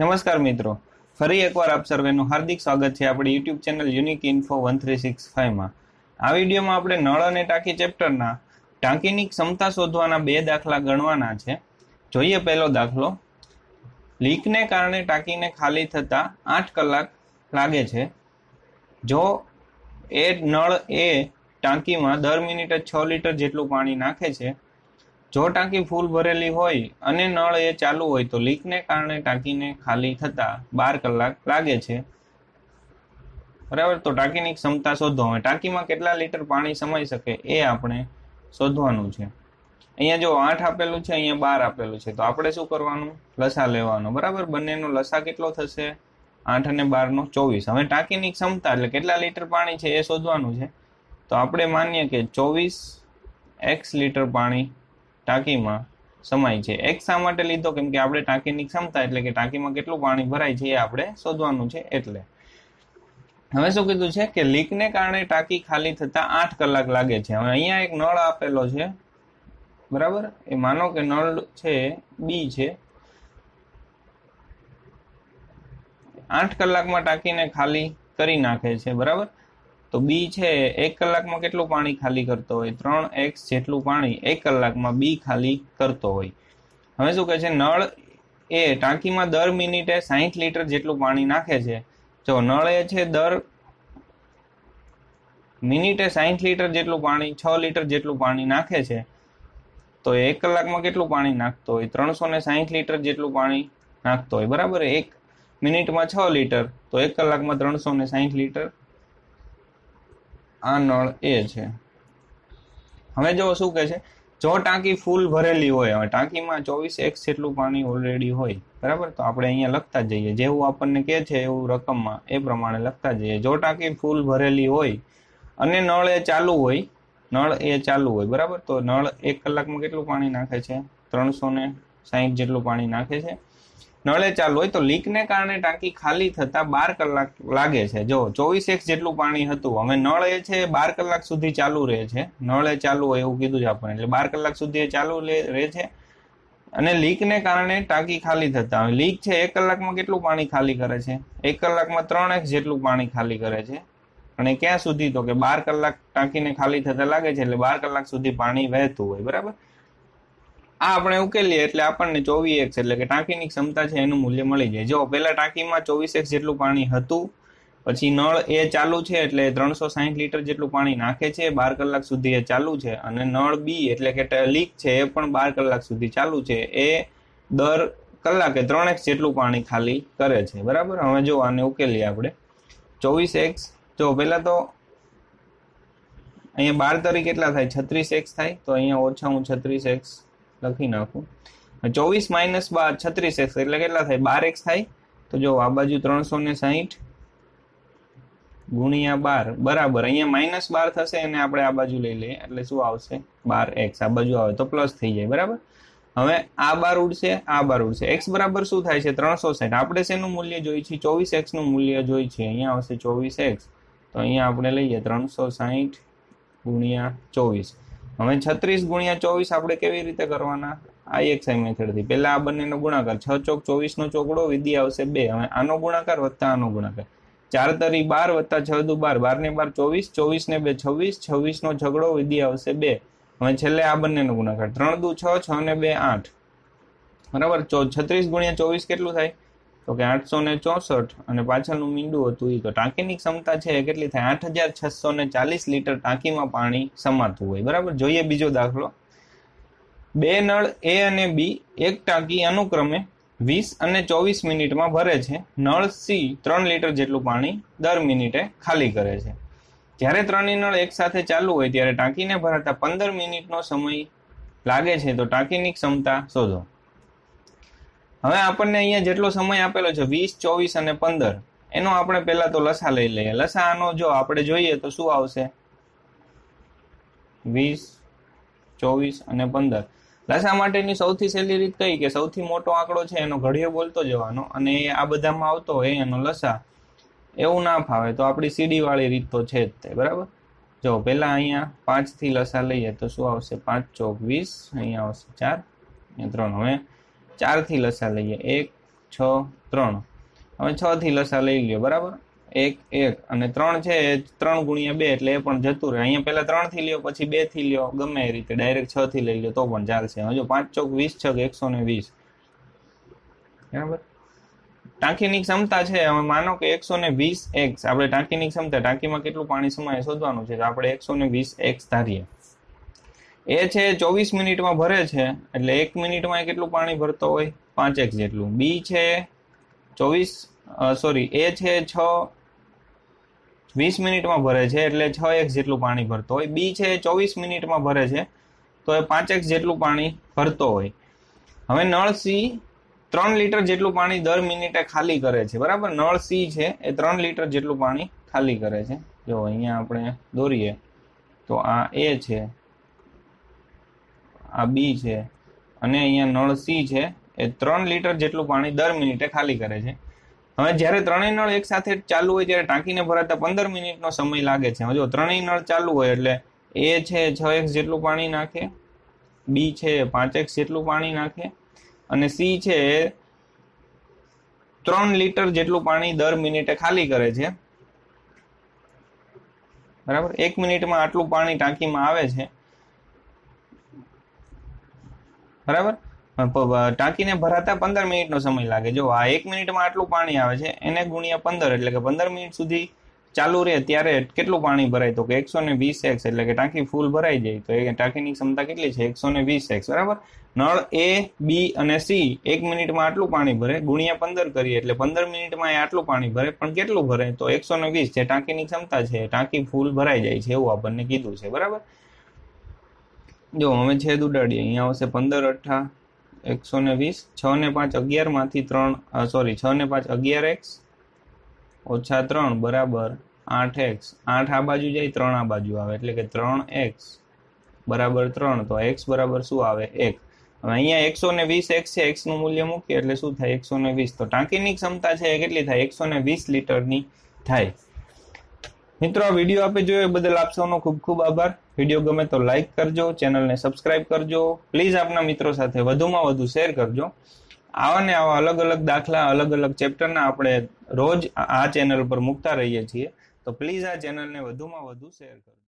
નમસ્કાર મિત્રો ફરી એકવાર આપ સર્વેનું હાર્દિક સ્વાગત છે આપણી YouTube channel unique info one three six ફાઇવમાં આ વિડીયોમાં આપણે નળ અને ટાંકી ચેપ્ટરના ટાંકીની ક્ષમતા શોધવાના બે દાખલા ગણવાના છે જોઈએ પહેલો દાખલો લીકને કારણે ટાંકીને ખાલી થતાં આઠ કલાક લાગે છે જો એ નળ એ ટાંકીમાં દર મિનિટે છ લીટર જેટલું પાણી નાખે છે જો ટાંકી ફૂલ ભરેલી હોય અને નળ એ ચાલુ હોય તો લીકને કારણે ટાંકીને ખાલી થતાં બાર કલાક લાગે છે બરાબર તો ટાંકીની ક્ષમતા શોધવા હોય ટાંકીમાં કેટલા લીટર પાણી સમાઈ શકે એ આપણે શોધવાનું છે અહીંયા જો આઠ આપેલું છે અહીંયા બાર આપેલું છે તો આપણે શું કરવાનું લસા લેવાનો બરાબર બંનેનો લસા કેટલો થશે આઠ અને બારનો ચોવીસ હવે ટાંકીની ક્ષમતા એટલે કેટલા લીટર પાણી છે એ શોધવાનું છે તો આપણે માનીએ કે ચોવીસ એક્સ લીટર પાણી ટાંકીમાં સમાય છે એક્સ શા માટે લીધો કેમ કે આપણે ટાંકીની ક્ષમતા એટલે કે ટાંકીમાં કેટલું પાણી ભરાય છે એ આપણે શોધવાનું છે એટલે હવે શું કીધું છે કે લીકને કારણે ટાંકી ખાલી થતા આઠ કલાક લાગે છે હવે અહીંયા એક નળ આપેલો છે બરાબર એ માનો કે નળ છે બી છે આઠ કલાકમાં ટાંકીને ખાલી કરી નાખે છે બરાબર તો બી છે એક કલાકમાં કેટલું પાણી ખાલી કરતો હોય ત્રણ એક્સ જેટલું પાણી એક કલાકમાં બી ખાલી કરતો હોય હવે શું કહે છે નળ એ ટાંકીમાં દર મિનિટે સાહીઠ લીટર જેટલું પાણી નાખે છે જો નળ એ છે દર મિનિટે સાહીઠ લીટર જેટલું પાણી છ લીટર જેટલું પાણી નાખે છે તો એક કલાકમાં કેટલું પાણી નાખતો હોય ત્રણસો ને સાહીઠ લીટર જેટલું પાણી નાખતો હોય બરાબર એક મિનિટમાં છ લીટર તો એક કલાકમાં ત્રણસો ને સાહીઠ લીટર આ નળ એ છે હવે જો શું કહે છે જો ટાંકી ફૂલ ભરેલી હોય હવે ટાંકીમાં ચોવીસ એક્સ જેટલું પાણી ઓલરેડી હોય બરાબર તો આપણે અહીંયા લખતા જઈએ જેવું આપણને કહે છે એવું રકમમાં એ પ્રમાણે લખતા જઈએ જો ટાંકી ફૂલ ભરેલી હોય અને નળ એ ચાલુ હોય નળ એ ચાલુ હોય બરાબર તો નળ એક કલાકમાં કેટલું પાણી નાખે છે ત્રણસો ને સાહીઠ જેટલું પાણી નાખે છે નળે ચાલુ હોય તો લીકને કારણે ટાંકી ખાલી થતા બાર કલાક લાગે છે જો ચોવીસ એક જેટલું પાણી હતું હવે નળ એ છે બાર કલાક સુધી ચાલુ રહે છે નળે ચાલુ હોય એવું કીધું છે આપણને એટલે બાર કલાક સુધી એ ચાલુ રહે છે અને લીકને કારણે ટાંકી ખાલી થતા હવે લીક છે એક કલાકમાં કેટલું પાણી ખાલી કરે છે એક કલાકમાં ત્રણ એક જેટલું પાણી ખાલી કરે છે અને ક્યાં સુધી તો કે બાર કલાક ટાંકીને ખાલી થતા લાગે છે એટલે બાર કલાક સુધી પાણી વહેતું હોય બરાબર આ આપણે ઉકેલીએ એટલે આપણને ચોવીસ એક્સ એટલે કે ટાંકીની ક્ષમતા છે એનું મૂલ્ય મળી જાય જો પહેલા ટાંકીમાં ચોવીસ એક્સ જેટલું પાણી હતું પછી નળ એ ચાલુ છે એટલે ત્રણસો સાહીઠ લીટર જેટલું પાણી નાખે છે બાર કલાક સુધી એ ચાલુ છે અને નળ બી એટલે કે લીક છે એ પણ બાર કલાક સુધી ચાલુ છે એ દર કલાકે ત્રણ એક્સ જેટલું પાણી ખાલી કરે છે બરાબર હવે જો આને ઉકેલીએ આપણે ચોવીસ એક્સ જો પહેલાં તો અહીંયા બાર તરીકે કેટલા થાય છત્રીસ એક્સ થાય તો અહીંયા ઓછા હું છત્રીસ એક્સ લખી નાખું ચોવીસ માઇનસ બાર છત્રીસ એક્સ એટલે કેટલા થાય બાર એક્સ થાય તો જો આ બાજુ ત્રણસો ને સાહીઠ ગુણ્યા બાર બરાબર અહીંયા માઇનસ બાર થશે અને આપણે આ બાજુ લઈ લઈએ એટલે શું આવશે બાર એક્સ આ બાજુ આવે તો પ્લસ થઈ જાય બરાબર હવે આ બાર ઉડશે આ બાર ઉડશે એક્સ બરાબર શું થાય છે ત્રણસો સાઠ આપણે શેનું મૂલ્ય જોઈએ છીએ ચોવીસ એક્સનું મૂલ્ય જોઈએ છે અહીંયા આવશે ચોવીસ એક્સ તો અહીંયા આપણે લઈએ ત્રણસો સાહીઠ ગુણ્યા ચોવીસ હવે છત્રીસ ગુણ્યા ચોવીસ આપણે કેવી રીતે કરવાના આ એક્સઆઈ મેથડથી પહેલા આ બંનેનો ગુણાકાર છ ચોક ચોવીસનો ચોકડો વિધિ આવશે બે હવે આનો ગુણાકાર વત્તા આનો ગુણાકાર ચાર તરી બાર વત્તા છ દુ બાર બાર ને બાર ચોવીસ ચોવીસ ને બે છવ્વીસ છવ્વીસનો નો ઝઘડો વિધિ આવશે બે હવે છેલ્લે આ બંનેનો ગુણાકાર ત્રણ દુ છ છ ને બે આઠ બરાબર છત્રીસ ગુણ્યા ચોવીસ કેટલું થાય તો કે આઠસો ને ચોસઠ અને પાછળનું મીંડું હતું એ તો ટાંકીની ક્ષમતા છે કેટલી થાય આઠ હજાર છસો ને ચાલીસ લીટર ટાંકીમાં પાણી સમાતું હોય બરાબર જોઈએ બીજો દાખલો બે નળ એ અને બી એક ટાંકી અનુક્રમે વીસ અને ચોવીસ મિનિટમાં ભરે છે નળ સી ત્રણ લીટર જેટલું પાણી દર મિનિટે ખાલી કરે છે જ્યારે ત્રણેય નળ એકસાથે ચાલુ હોય ત્યારે ટાંકીને ભરાતા પંદર મિનિટનો સમય લાગે છે તો ટાંકીની ક્ષમતા શોધો હવે આપણને અહીંયા જેટલો સમય આપેલો છે વીસ ચોવીસ અને પંદર એનો આપણે પહેલા તો લસા લઈ લઈએ લસા આનો જો આપણે જોઈએ તો શું આવશે વીસ ચોવીસ અને પંદર લસા માટેની સૌથી સહેલી રીત કઈ કે સૌથી મોટો આંકડો છે એનો ઘડિયો બોલતો જવાનો અને એ આ બધામાં આવતો હોય એનો લસા એવું ના ફાવે તો આપણી સીડીવાળી રીત તો છે જ તે બરાબર જો પહેલાં અહીંયા પાંચથી લસા લઈએ તો શું આવશે પાંચ ચોક વીસ અહીંયા આવશે ચાર અને ત્રણ હવે ચાર થી લસા લઈએ એક છ ત્રણ હવે છ થી લસા લઈ લ્યો બરાબર એક એક અને ત્રણ છે એ ત્રણ ગુણ્યા બે એટલે એ પણ જતું રહે અહીંયા પહેલાં ત્રણથી લ્યો પછી બે થી લ્યો ગમે એ રીતે ડાયરેક્ટ છથી લઈ લ્યો તો પણ ચાલશે હજુ પાંચ ચોક વીસ છક એકસો ને વીસ બરાબર ટાંકીની ક્ષમતા છે હવે માનો કે એકસો ને વીસ એક્સ આપણે ટાંકીની ક્ષમતા ટાંકીમાં કેટલું પાણી સમય શોધવાનું છે તો આપણે એકસો ને વીસ એક્સ ધારીએ એ છે ચોવીસ મિનિટમાં ભરે છે એટલે એક મિનિટમાં એ કેટલું પાણી ભરતો હોય પાંચ એક જેટલું બી છે ચોવીસ સોરી એ છે છ વીસ મિનિટમાં ભરે છે એટલે છ એક જેટલું પાણી ભરતો હોય બી છે ચોવીસ મિનિટમાં ભરે છે તો એ પાંચ એક જેટલું પાણી ભરતો હોય હવે નળ સી ત્રણ લીટર જેટલું પાણી દર મિનિટે ખાલી કરે છે બરાબર નળ સી છે એ ત્રણ લીટર જેટલું પાણી ખાલી કરે છે જો અહીંયા આપણે દોરીએ તો આ એ છે આ બી છે અને અહીંયા નળ સી છે એ ત્રણ લીટર જેટલું પાણી દર મિનિટે ખાલી કરે છે હવે જ્યારે ત્રણેય નળ એકસાથે ચાલુ હોય ત્યારે ટાંકીને ભરાતા પંદર મિનિટનો સમય લાગે છે જો ત્રણેય નળ ચાલુ હોય એટલે એ છે છ એક્સ જેટલું પાણી નાખે બી છે પાંચ એક્સ જેટલું પાણી નાખે અને સી છે ત્રણ લીટર જેટલું પાણી દર મિનિટે ખાલી કરે છે બરાબર એક મિનિટમાં આટલું પાણી ટાંકીમાં આવે છે બરાબર ટાંકીને ભરાતા પંદર મિનિટનો સમય લાગે જો આ એક મિનિટમાં આટલું પાણી આવે છે એને ગુણ્યા પંદર એટલે કે પંદર મિનિટ સુધી ચાલુ રહે ત્યારે કેટલું પાણી ભરાય તો કે એકસો ને વીસ એક્સ એટલે કે ટાંકી ફૂલ ભરાઈ જાય તો એ ટાંકીની ક્ષમતા કેટલી છે એકસો ને વીસ એક્સ બરાબર નળ એ બી અને સી એક મિનિટમાં આટલું પાણી ભરે ગુણ્યા પંદર કરીએ એટલે પંદર મિનિટમાં એ આટલું પાણી ભરે પણ કેટલું ભરે તો એકસો ને વીસ જે ટાંકીની ક્ષમતા છે ટાંકી ફૂલ ભરાઈ જાય છે એવું આપણને કીધું છે બરાબર જો અમે છેદ ઉડાડીએ અહીંયા આવશે પંદર અઠા એકસો ને વીસ છ ને પાંચ અગિયારમાંથી ત્રણ સોરી છ ને પાંચ અગિયાર એક્સ ઓછા ત્રણ બરાબર આઠ એક્સ આઠ આ બાજુ જાય ત્રણ આ બાજુ આવે એટલે કે ત્રણ એક્સ બરાબર ત્રણ તો એક્સ બરાબર શું આવે એક હવે અહીંયા એકસો ને વીસ એક્સ છે એક્સનું મૂલ્ય મૂકીએ એટલે શું થાય એકસો ને વીસ તો ટાંકીની ક્ષમતા છે એ કેટલી થાય એકસો ને વીસ લીટરની થાય મિત્રો આ વિડીયો આપે જોયો એ બદલ આપ સૌનો ખૂબ ખૂબ આભાર વિડીયો ગમે તો લાઇક કરજો ચેનલને સબસ્ક્રાઇબ કરજો પ્લીઝ આપના મિત્રો સાથે વધુમાં વધુ શેર કરજો આવા ને આવા અલગ અલગ દાખલા અલગ અલગ ચેપ્ટરના આપણે રોજ આ ચેનલ પર મૂકતા રહીએ છીએ તો પ્લીઝ આ ચેનલને વધુમાં વધુ શેર કરજો